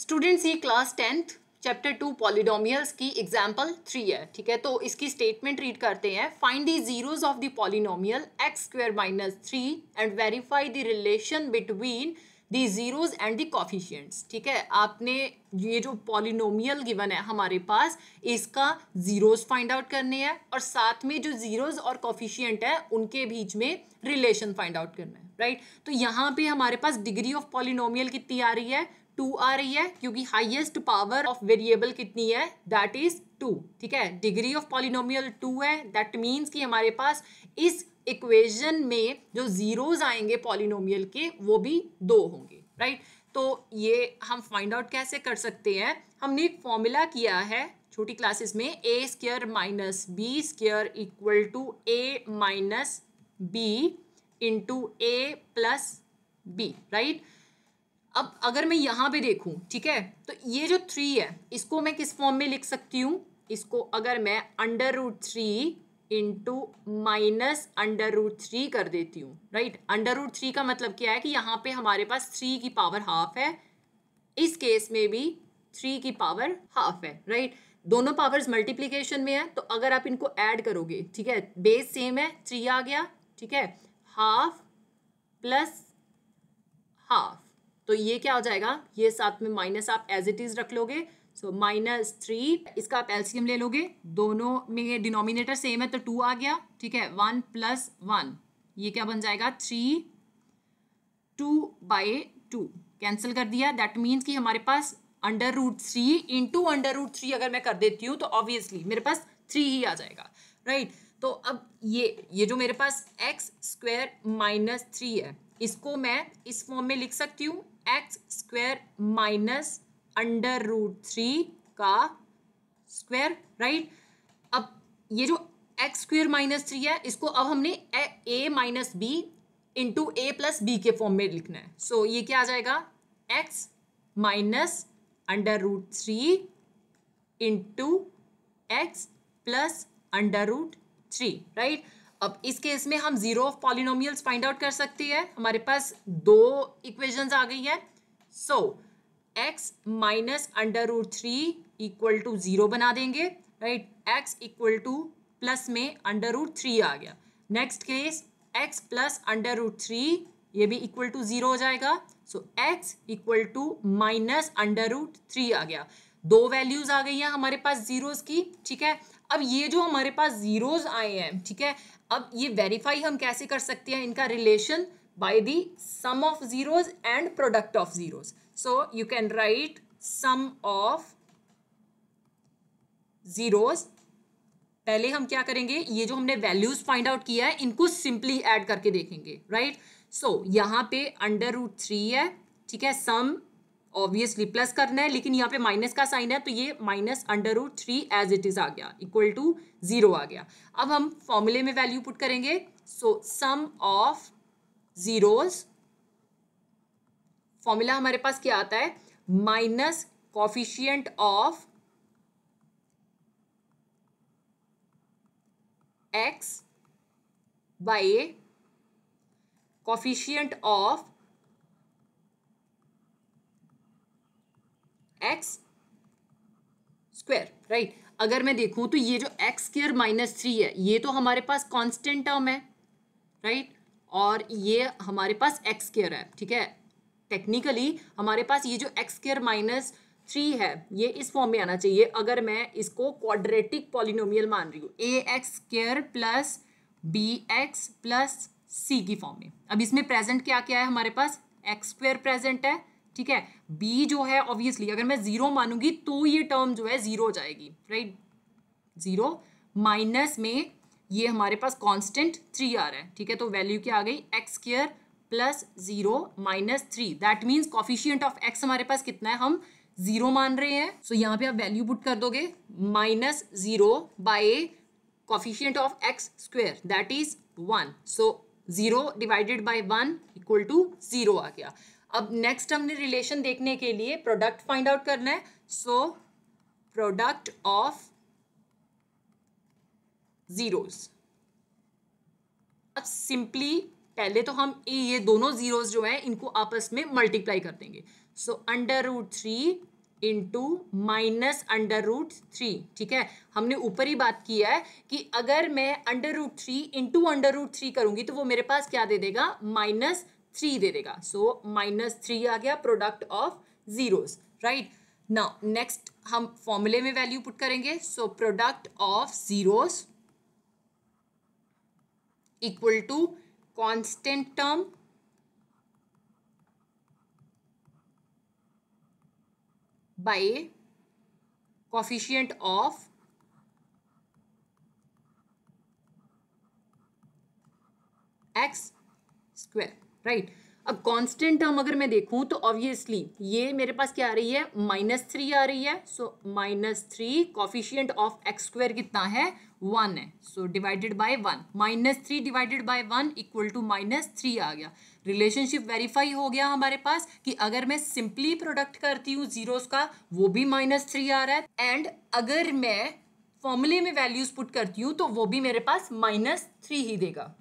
Students ये class tenth chapter two polynomials की example three है ठीक है तो इसकी स्टेटमेंट रीड करते हैं find the zeroes of the polynomial x square minus three and verify the relation between the zeroes and the coefficients ठीक है आपने ये जो पॉलिनोमियल गिवन है हमारे पास इसका जीरोज फाइंड आउट करने हैं और साथ में जो जीरोज और कॉफिशियंट है उनके बीच में रिलेशन फाइंड आउट करना है राइट right? तो यहाँ पे हमारे पास डिग्री ऑफ पॉलिनोमियल कितनी आ रही है टू आ रही है क्योंकि हाइएस्ट पावर ऑफ वेरिएबल कितनी है दैट इज टू ठीक है डिग्री ऑफ पॉलिनोमियल टू है दैट मीन्स कि हमारे पास इस इक्वेशन में जो जीरोज आएंगे पॉलिनोमियल के वो भी दो होंगे राइट right? तो ये हम फाइंड आउट कैसे कर सकते हैं हमने एक फॉर्मूला किया है छोटी क्लासेस में a square minus b square equal to a minus b into a plus b right अब अगर मैं यहाँ पे देखूँ ठीक है तो ये जो थ्री है इसको मैं किस फॉर्म में लिख सकती हूँ इसको अगर मैं under root three into minus under root three कर देती हूँ राइट अंडर रूट थ्री का मतलब क्या है कि यहाँ पे हमारे पास थ्री की पावर हाफ है इस केस में भी थ्री की पावर हाफ है राइट दोनों पावर्स मल्टीप्लीकेशन में है तो अगर आप इनको ऐड करोगे ठीक है बेस सेम है थ्री आ गया ठीक है हाफ प्लस हाफ तो ये क्या हो जाएगा ये साथ में माइनस आप एज इट इज रख लोगे सो माइनस थ्री इसका आप एल्सियम ले लोगे दोनों में डिनोमिनेटर सेम है तो टू आ गया ठीक है वन प्लस वन ये क्या बन जाएगा three two by two cancel कर दिया दैट मीन्स कि हमारे पास under root three into under root three अगर मैं कर देती हूँ तो ऑब्वियसली मेरे पास थ्री ही आ जाएगा राइट right? तो अब ये ये जो मेरे पास एक्स स्क्वेयर माइनस थ्री है इसको मैं इस फॉर्म में लिख सकती हूँ x square minus under root three का स्क्वेयर राइट अब ये जो एक्स स्क्वेयर माइनस थ्री है इसको अब हमने a minus b into a plus b के फॉर्म में लिखना है सो so, ये क्या आ जाएगा x minus under root three into x plus under root three right अब इस केस में हम zero of polynomials find out कर सकते हैं हमारे पास दो इक्वेशंस आ गई हैं so x minus under root three equal to zero बना देंगे right x equal to plus में अंडर रूट थ्री आ गया next case x plus under root three ये भी इक्वल टू जीरो हो जाएगा so x equal to minus under root three आ गया दो वैल्यूज आ गई हैं हमारे पास जीरोस की ठीक है अब ये जो हमारे पास ज़ीरोज़ आए हैं ठीक है अब ये वेरीफाई हम कैसे कर सकते हैं इनका relation by the sum of zeroes and product of zeroes so you can write sum of zeroes पहले हम क्या करेंगे ये जो हमने वैल्यूज फाइंड आउट किया है इनको सिंपली ऐड करके देखेंगे राइट right? सो so, यहां पे अंडर रूट थ्री है ठीक है सम ऑब्वियसली प्लस करना है लेकिन यहाँ पे माइनस का साइन है तो ये minus under root three as it is आ गया इक्वल टू जीरो आ गया अब हम फॉर्मूले में वैल्यू पुट करेंगे so sum of zeroes formula हमारे पास क्या आता है minus coefficient of x by coefficient of x square right अगर मैं देखूं तो ये जो एक्स स्क्र माइनस थ्री है ये तो हमारे पास कांस्टेंट टर्म है राइट और ये हमारे पास एक्स स्क्र है ठीक है टेक्निकली हमारे पास ये जो एक्स स्क्र माइनस थ्री है ये इस फॉर्म में आना चाहिए अगर मैं इसको क्वाड्रेटिक पॉलिनोमियल मान रही हूँ a x square plus b x plus c की फॉर्म में अब इसमें प्रेजेंट क्या क्या है हमारे पास एक्स स्क्वेयर प्रेजेंट है ठीक है बी जो है ऑब्वियसली अगर मैं जीरो मानूंगी तो ये टर्म जो है जीरो जाएगी राइट जीरो माइनस में ये हमारे पास कांस्टेंट थ्री आ रहा है ठीक है तो वैल्यू क्या आ गई x square plus zero minus three that means coefficient of x हमारे पास कितना है हम जीरो मान रहे हैं सो so, यहाँ पे आप वैल्यू पुट कर दोगे minus zero by coefficient of x square that is one so zero divided by one equal to zero आ गया अब नेक्स्ट हमने रिलेशन देखने के लिए प्रोडक्ट फाइंड आउट करना है सो प्रोडक्ट ऑफ जीरोस अब सिंपली पहले तो हम ये दोनों जीरोस जो है इनको आपस में मल्टीप्लाई कर देंगे so under root three into minus under root three ठीक है हमने ऊपर ही बात की है कि अगर मैं under root three into under root three करूंगी तो वो मेरे पास क्या दे देगा माइनस थ्री दे देगा सो माइनस थ्री आ गया product of zeros right now next हम फॉर्मूले में वैल्यू पुट करेंगे so product of zeros equal to constant term by coefficient of x square right अब कांस्टेंट टर्म अगर मैं देखूं तो ऑब्वियसली ये मेरे पास क्या आ रही है माइनस थ्री आ रही है so minus three coefficient of x square कितना है वन है so divided by one minus three divided by one equal to minus three आ गया रिलेशनशिप वेरीफाई हो गया हमारे पास कि अगर मैं सिंपली प्रोडक्ट करती हूँ जीरोस का वो भी माइनस थ्री आ रहा है एंड अगर मैं फॉर्मूले में वैल्यूज पुट करती हूँ तो वो भी मेरे पास माइनस थ्री ही देगा